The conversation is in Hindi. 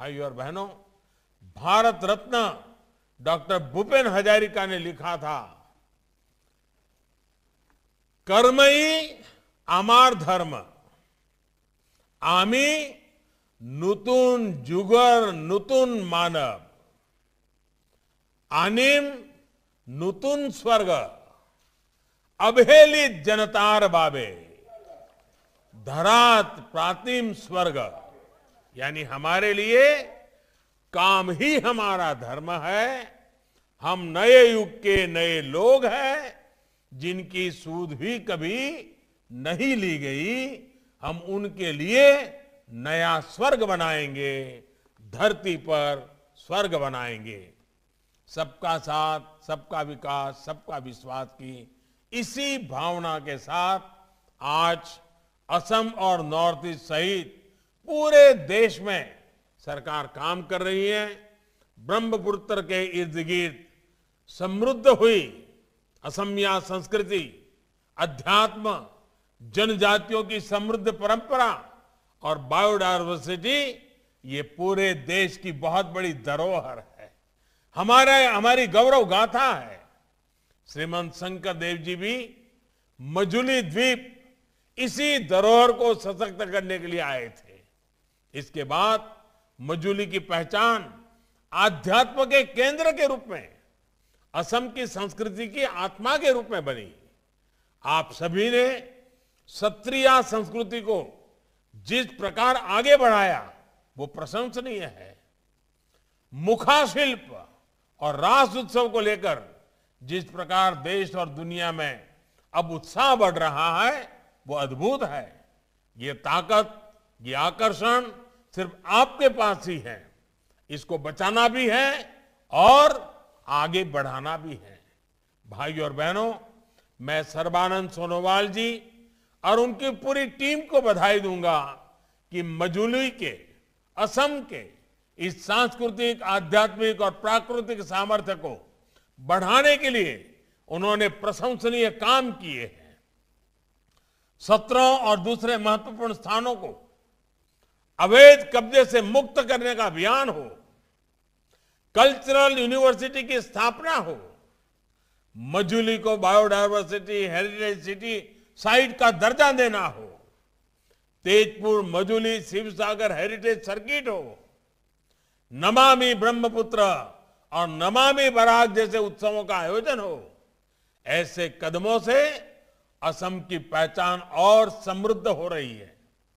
भाइयों और बहनों भारत रत्न डॉक्टर भूपेन हजारिका ने लिखा था कर्म ही आमार धर्म आमी नूतन जुगर नूतन मानव आनिम नूतन स्वर्ग अवहेलित जनतार बाबे धरात प्रातिम स्वर्ग यानी हमारे लिए काम ही हमारा धर्म है हम नए युग के नए लोग हैं जिनकी सूद भी कभी नहीं ली गई हम उनके लिए नया स्वर्ग बनाएंगे धरती पर स्वर्ग बनाएंगे सबका साथ सबका विकास सबका विश्वास की इसी भावना के साथ आज असम और नॉर्थ ईस्ट सहित पूरे देश में सरकार काम कर रही है ब्रह्मपुत्र के इर्द गिर्द समृद्ध हुई असमिया संस्कृति अध्यात्म जनजातियों की समृद्ध परंपरा और बायोडाइवर्सिटी ये पूरे देश की बहुत बड़ी धरोहर है हमारा हमारी गौरव गाथा है श्रीमंत शंकर देव जी भी मजुली द्वीप इसी धरोहर को सशक्त करने के लिए आए थे इसके बाद मजूली की पहचान आध्यात्म के केंद्र के रूप में असम की संस्कृति की आत्मा के रूप में बनी आप सभी ने सत्रिया संस्कृति को जिस प्रकार आगे बढ़ाया वो प्रशंसनीय है मुखाशिल्प और रास उत्सव को लेकर जिस प्रकार देश और दुनिया में अब उत्साह बढ़ रहा है वो अद्भुत है ये ताकत ये आकर्षण सिर्फ आपके पास ही है इसको बचाना भी है और आगे बढ़ाना भी है भाइयों और बहनों मैं सर्बानंद सोनोवाल जी और उनकी पूरी टीम को बधाई दूंगा कि मजुली के असम के इस सांस्कृतिक आध्यात्मिक और प्राकृतिक सामर्थ्य को बढ़ाने के लिए उन्होंने प्रशंसनीय काम किए हैं सत्रों और दूसरे महत्वपूर्ण स्थानों को अवैध कब्जे से मुक्त करने का अभियान हो कल्चरल यूनिवर्सिटी की स्थापना हो मजुली को बायोडायवर्सिटी हेरिटेज सिटी साइट का दर्जा देना हो तेजपुर शिव शिवसागर हेरिटेज सर्किट हो नमामि ब्रह्मपुत्र और नमामि बराग जैसे उत्सवों का आयोजन हो ऐसे कदमों से असम की पहचान और समृद्ध हो रही है